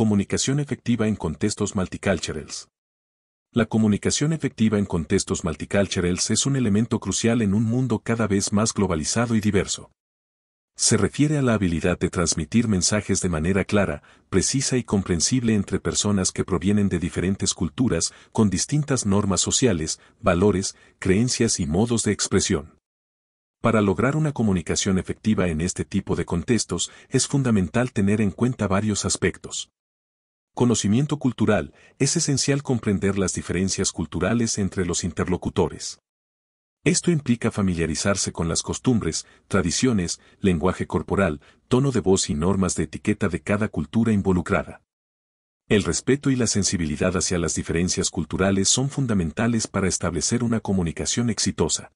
Comunicación efectiva en contextos multiculturales. La comunicación efectiva en contextos multiculturales es un elemento crucial en un mundo cada vez más globalizado y diverso. Se refiere a la habilidad de transmitir mensajes de manera clara, precisa y comprensible entre personas que provienen de diferentes culturas, con distintas normas sociales, valores, creencias y modos de expresión. Para lograr una comunicación efectiva en este tipo de contextos, es fundamental tener en cuenta varios aspectos conocimiento cultural, es esencial comprender las diferencias culturales entre los interlocutores. Esto implica familiarizarse con las costumbres, tradiciones, lenguaje corporal, tono de voz y normas de etiqueta de cada cultura involucrada. El respeto y la sensibilidad hacia las diferencias culturales son fundamentales para establecer una comunicación exitosa.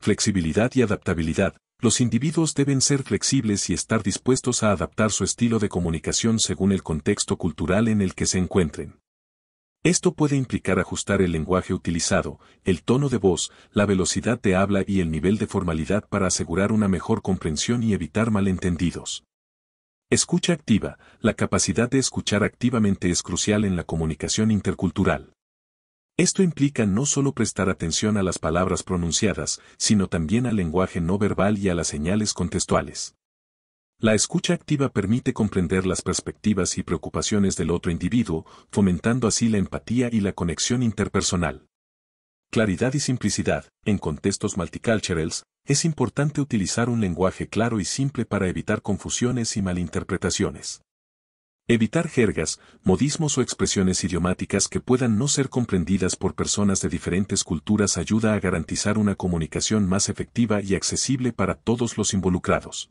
Flexibilidad y adaptabilidad, los individuos deben ser flexibles y estar dispuestos a adaptar su estilo de comunicación según el contexto cultural en el que se encuentren. Esto puede implicar ajustar el lenguaje utilizado, el tono de voz, la velocidad de habla y el nivel de formalidad para asegurar una mejor comprensión y evitar malentendidos. Escucha activa. La capacidad de escuchar activamente es crucial en la comunicación intercultural. Esto implica no solo prestar atención a las palabras pronunciadas, sino también al lenguaje no verbal y a las señales contextuales. La escucha activa permite comprender las perspectivas y preocupaciones del otro individuo, fomentando así la empatía y la conexión interpersonal. Claridad y simplicidad. En contextos multiculturales, es importante utilizar un lenguaje claro y simple para evitar confusiones y malinterpretaciones. Evitar jergas, modismos o expresiones idiomáticas que puedan no ser comprendidas por personas de diferentes culturas ayuda a garantizar una comunicación más efectiva y accesible para todos los involucrados.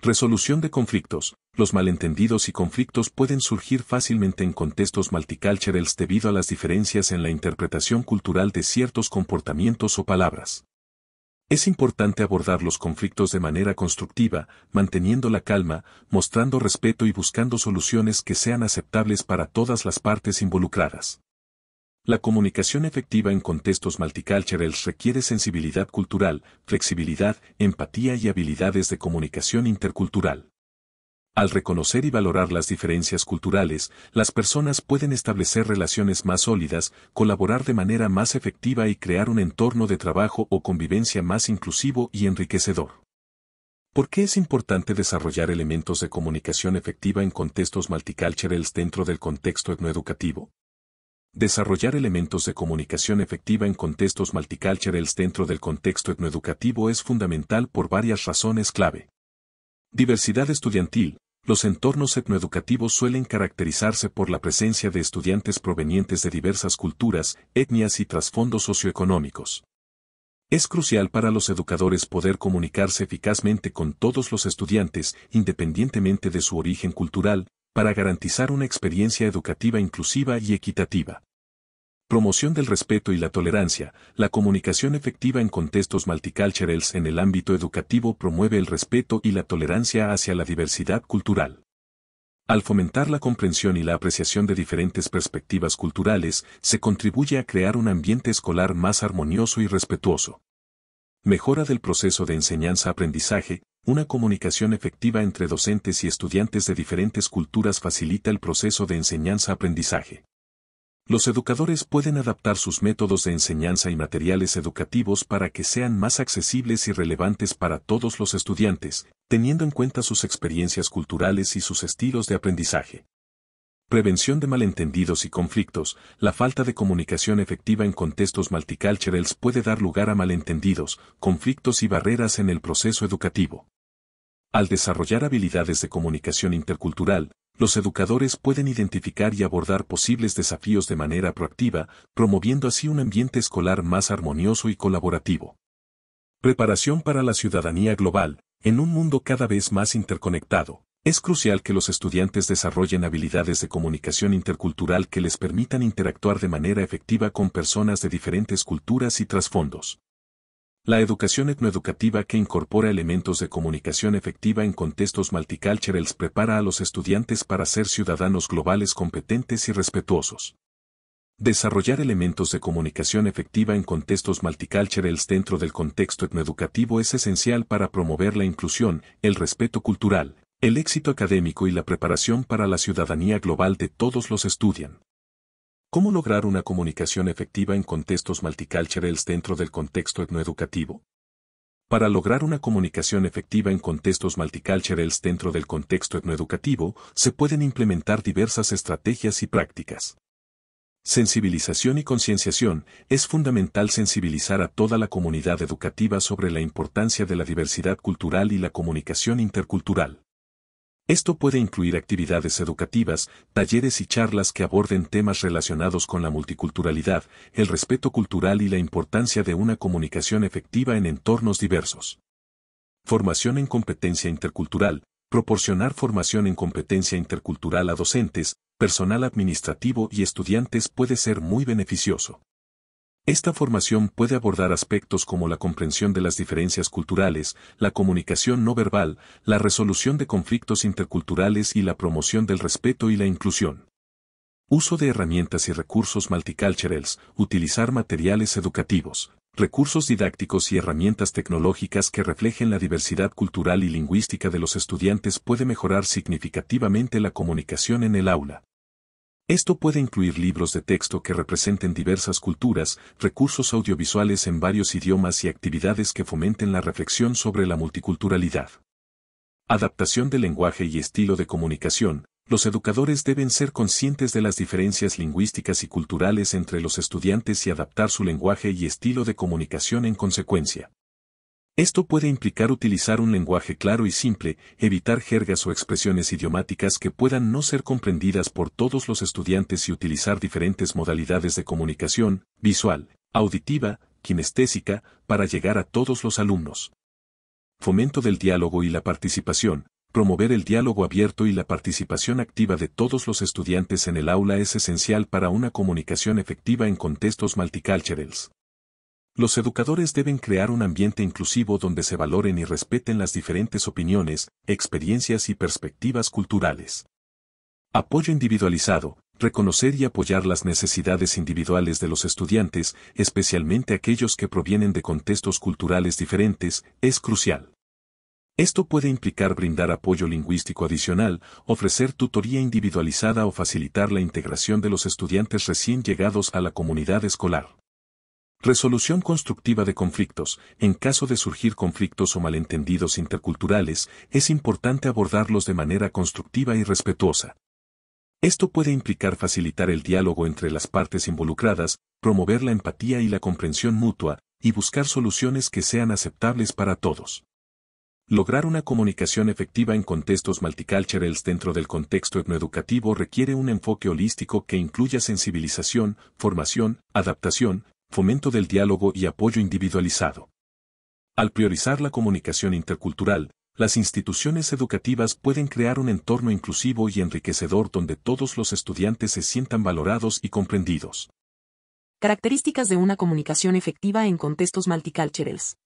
Resolución de conflictos. Los malentendidos y conflictos pueden surgir fácilmente en contextos multiculturales debido a las diferencias en la interpretación cultural de ciertos comportamientos o palabras. Es importante abordar los conflictos de manera constructiva, manteniendo la calma, mostrando respeto y buscando soluciones que sean aceptables para todas las partes involucradas. La comunicación efectiva en contextos multiculturales requiere sensibilidad cultural, flexibilidad, empatía y habilidades de comunicación intercultural. Al reconocer y valorar las diferencias culturales, las personas pueden establecer relaciones más sólidas, colaborar de manera más efectiva y crear un entorno de trabajo o convivencia más inclusivo y enriquecedor. ¿Por qué es importante desarrollar elementos de comunicación efectiva en contextos multiculturales dentro del contexto etnoeducativo? Desarrollar elementos de comunicación efectiva en contextos multiculturales dentro del contexto etnoeducativo es fundamental por varias razones clave. Diversidad estudiantil. Los entornos etnoeducativos suelen caracterizarse por la presencia de estudiantes provenientes de diversas culturas, etnias y trasfondos socioeconómicos. Es crucial para los educadores poder comunicarse eficazmente con todos los estudiantes, independientemente de su origen cultural, para garantizar una experiencia educativa inclusiva y equitativa. Promoción del respeto y la tolerancia. La comunicación efectiva en contextos multiculturales en el ámbito educativo promueve el respeto y la tolerancia hacia la diversidad cultural. Al fomentar la comprensión y la apreciación de diferentes perspectivas culturales, se contribuye a crear un ambiente escolar más armonioso y respetuoso. Mejora del proceso de enseñanza-aprendizaje, una comunicación efectiva entre docentes y estudiantes de diferentes culturas facilita el proceso de enseñanza-aprendizaje. Los educadores pueden adaptar sus métodos de enseñanza y materiales educativos para que sean más accesibles y relevantes para todos los estudiantes, teniendo en cuenta sus experiencias culturales y sus estilos de aprendizaje. Prevención de malentendidos y conflictos. La falta de comunicación efectiva en contextos multiculturales puede dar lugar a malentendidos, conflictos y barreras en el proceso educativo. Al desarrollar habilidades de comunicación intercultural, los educadores pueden identificar y abordar posibles desafíos de manera proactiva, promoviendo así un ambiente escolar más armonioso y colaborativo. Preparación para la ciudadanía global, en un mundo cada vez más interconectado. Es crucial que los estudiantes desarrollen habilidades de comunicación intercultural que les permitan interactuar de manera efectiva con personas de diferentes culturas y trasfondos. La educación etnoeducativa que incorpora elementos de comunicación efectiva en contextos multiculturales prepara a los estudiantes para ser ciudadanos globales competentes y respetuosos. Desarrollar elementos de comunicación efectiva en contextos multiculturales dentro del contexto etnoeducativo es esencial para promover la inclusión, el respeto cultural, el éxito académico y la preparación para la ciudadanía global de todos los estudiantes. ¿Cómo lograr una comunicación efectiva en contextos multiculturales dentro del contexto etnoeducativo? Para lograr una comunicación efectiva en contextos multiculturales dentro del contexto etnoeducativo, se pueden implementar diversas estrategias y prácticas. Sensibilización y concienciación, es fundamental sensibilizar a toda la comunidad educativa sobre la importancia de la diversidad cultural y la comunicación intercultural. Esto puede incluir actividades educativas, talleres y charlas que aborden temas relacionados con la multiculturalidad, el respeto cultural y la importancia de una comunicación efectiva en entornos diversos. Formación en competencia intercultural. Proporcionar formación en competencia intercultural a docentes, personal administrativo y estudiantes puede ser muy beneficioso. Esta formación puede abordar aspectos como la comprensión de las diferencias culturales, la comunicación no verbal, la resolución de conflictos interculturales y la promoción del respeto y la inclusión. Uso de herramientas y recursos multiculturales, utilizar materiales educativos, recursos didácticos y herramientas tecnológicas que reflejen la diversidad cultural y lingüística de los estudiantes puede mejorar significativamente la comunicación en el aula. Esto puede incluir libros de texto que representen diversas culturas, recursos audiovisuales en varios idiomas y actividades que fomenten la reflexión sobre la multiculturalidad. Adaptación del lenguaje y estilo de comunicación. Los educadores deben ser conscientes de las diferencias lingüísticas y culturales entre los estudiantes y adaptar su lenguaje y estilo de comunicación en consecuencia. Esto puede implicar utilizar un lenguaje claro y simple, evitar jergas o expresiones idiomáticas que puedan no ser comprendidas por todos los estudiantes y utilizar diferentes modalidades de comunicación, visual, auditiva, kinestésica, para llegar a todos los alumnos. Fomento del diálogo y la participación. Promover el diálogo abierto y la participación activa de todos los estudiantes en el aula es esencial para una comunicación efectiva en contextos multiculturales. Los educadores deben crear un ambiente inclusivo donde se valoren y respeten las diferentes opiniones, experiencias y perspectivas culturales. Apoyo individualizado, reconocer y apoyar las necesidades individuales de los estudiantes, especialmente aquellos que provienen de contextos culturales diferentes, es crucial. Esto puede implicar brindar apoyo lingüístico adicional, ofrecer tutoría individualizada o facilitar la integración de los estudiantes recién llegados a la comunidad escolar. Resolución constructiva de conflictos. En caso de surgir conflictos o malentendidos interculturales, es importante abordarlos de manera constructiva y respetuosa. Esto puede implicar facilitar el diálogo entre las partes involucradas, promover la empatía y la comprensión mutua, y buscar soluciones que sean aceptables para todos. Lograr una comunicación efectiva en contextos multiculturales dentro del contexto etnoeducativo requiere un enfoque holístico que incluya sensibilización, formación, adaptación, fomento del diálogo y apoyo individualizado. Al priorizar la comunicación intercultural, las instituciones educativas pueden crear un entorno inclusivo y enriquecedor donde todos los estudiantes se sientan valorados y comprendidos. Características de una comunicación efectiva en contextos multiculturales.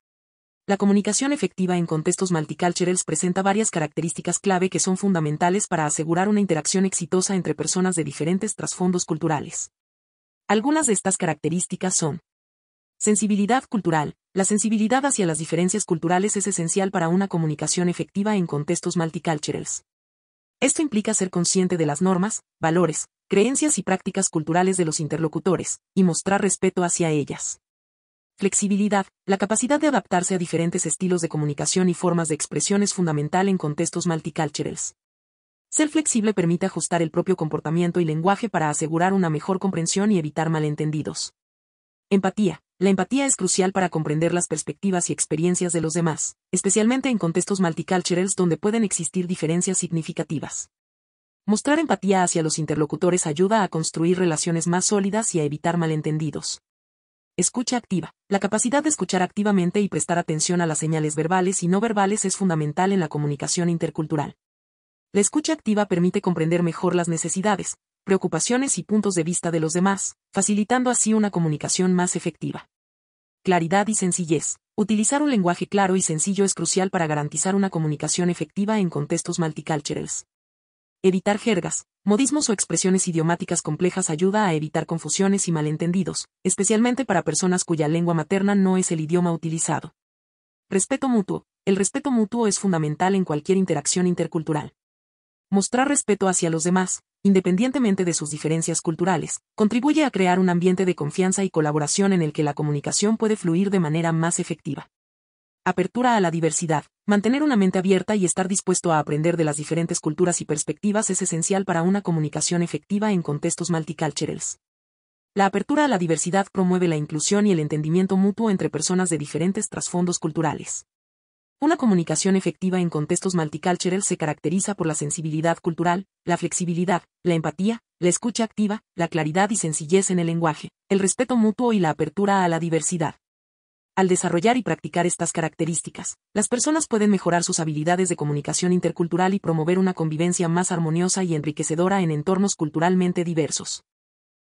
La comunicación efectiva en contextos multiculturales presenta varias características clave que son fundamentales para asegurar una interacción exitosa entre personas de diferentes trasfondos culturales. Algunas de estas características son sensibilidad cultural. La sensibilidad hacia las diferencias culturales es esencial para una comunicación efectiva en contextos multiculturales. Esto implica ser consciente de las normas, valores, creencias y prácticas culturales de los interlocutores, y mostrar respeto hacia ellas. Flexibilidad, la capacidad de adaptarse a diferentes estilos de comunicación y formas de expresión es fundamental en contextos multiculturales. Ser flexible permite ajustar el propio comportamiento y lenguaje para asegurar una mejor comprensión y evitar malentendidos. Empatía. La empatía es crucial para comprender las perspectivas y experiencias de los demás, especialmente en contextos multiculturales donde pueden existir diferencias significativas. Mostrar empatía hacia los interlocutores ayuda a construir relaciones más sólidas y a evitar malentendidos. Escucha activa. La capacidad de escuchar activamente y prestar atención a las señales verbales y no verbales es fundamental en la comunicación intercultural. La escucha activa permite comprender mejor las necesidades, preocupaciones y puntos de vista de los demás, facilitando así una comunicación más efectiva. Claridad y sencillez. Utilizar un lenguaje claro y sencillo es crucial para garantizar una comunicación efectiva en contextos multiculturales. Evitar jergas, modismos o expresiones idiomáticas complejas ayuda a evitar confusiones y malentendidos, especialmente para personas cuya lengua materna no es el idioma utilizado. Respeto mutuo. El respeto mutuo es fundamental en cualquier interacción intercultural. Mostrar respeto hacia los demás, independientemente de sus diferencias culturales, contribuye a crear un ambiente de confianza y colaboración en el que la comunicación puede fluir de manera más efectiva. Apertura a la diversidad. Mantener una mente abierta y estar dispuesto a aprender de las diferentes culturas y perspectivas es esencial para una comunicación efectiva en contextos multiculturales. La apertura a la diversidad promueve la inclusión y el entendimiento mutuo entre personas de diferentes trasfondos culturales. Una comunicación efectiva en contextos multicultural se caracteriza por la sensibilidad cultural, la flexibilidad, la empatía, la escucha activa, la claridad y sencillez en el lenguaje, el respeto mutuo y la apertura a la diversidad. Al desarrollar y practicar estas características, las personas pueden mejorar sus habilidades de comunicación intercultural y promover una convivencia más armoniosa y enriquecedora en entornos culturalmente diversos.